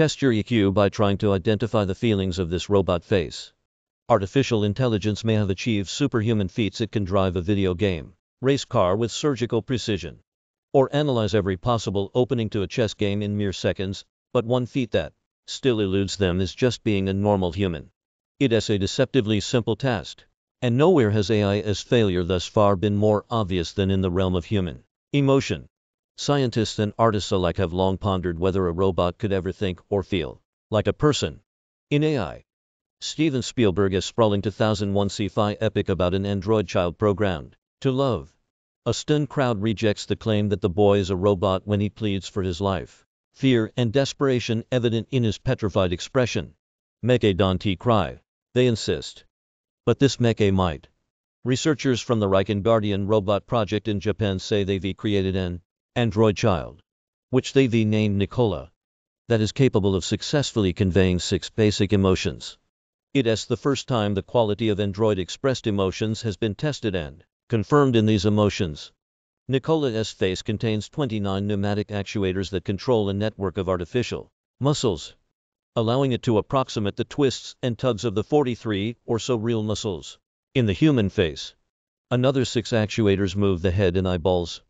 Test your EQ by trying to identify the feelings of this robot face. Artificial intelligence may have achieved superhuman feats. It can drive a video game, race car with surgical precision, or analyze every possible opening to a chess game in mere seconds, but one feat that still eludes them is just being a normal human. It is a deceptively simple task, and nowhere has AI's failure thus far been more obvious than in the realm of human emotion. Scientists and artists alike have long pondered whether a robot could ever think or feel like a person. In AI, Steven Spielberg is sprawling 2001 sci-fi epic about an android child programmed to love. A stunned crowd rejects the claim that the boy is a robot when he pleads for his life. Fear and desperation evident in his petrified expression. Meke Dante cry. They insist. But this Meke might. Researchers from the Riken Guardian Robot Project in Japan say they've created an android child, which they thee named Nicola, that is capable of successfully conveying six basic emotions. It is the first time the quality of android expressed emotions has been tested and confirmed in these emotions. Nicola's face contains 29 pneumatic actuators that control a network of artificial muscles, allowing it to approximate the twists and tugs of the 43 or so real muscles. In the human face, another six actuators move the head and eyeballs,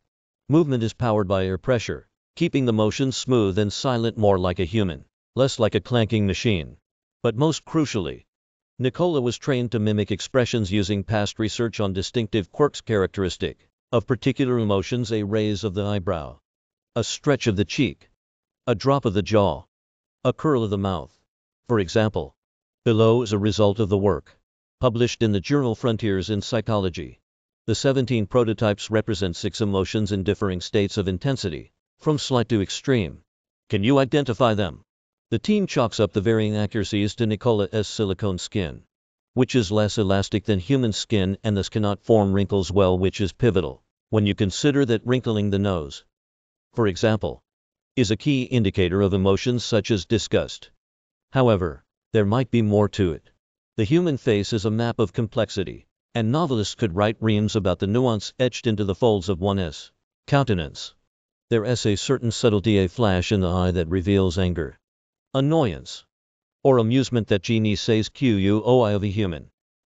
Movement is powered by air pressure, keeping the motion smooth and silent more like a human, less like a clanking machine. But most crucially, Nicola was trained to mimic expressions using past research on distinctive quirks characteristic of particular emotions a raise of the eyebrow, a stretch of the cheek, a drop of the jaw, a curl of the mouth. For example, below is a result of the work published in the journal Frontiers in Psychology. The 17 prototypes represent six emotions in differing states of intensity, from slight to extreme. Can you identify them? The team chalks up the varying accuracies to Nicola's silicone skin, which is less elastic than human skin and thus cannot form wrinkles well, which is pivotal when you consider that wrinkling the nose, for example, is a key indicator of emotions such as disgust. However, there might be more to it. The human face is a map of complexity, and novelists could write reams about the nuance etched into the folds of one's countenance. Their essay certain subtlety a flash in the eye that reveals anger, annoyance, or amusement that Genie says QUOI of a human,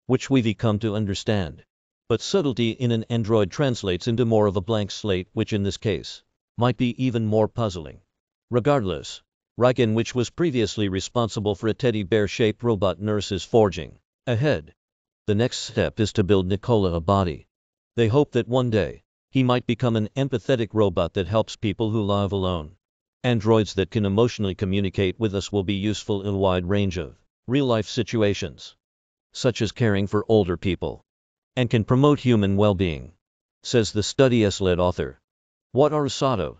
which we've come to understand. But subtlety in an android translates into more of a blank slate, which in this case might be even more puzzling. Regardless, Riken, which was previously responsible for a teddy bear shaped robot nurse, is forging ahead. The next step is to build Nicola a body. They hope that one day, he might become an empathetic robot that helps people who live alone. Androids that can emotionally communicate with us will be useful in a wide range of real-life situations, such as caring for older people, and can promote human well-being, says the study's lead author. What are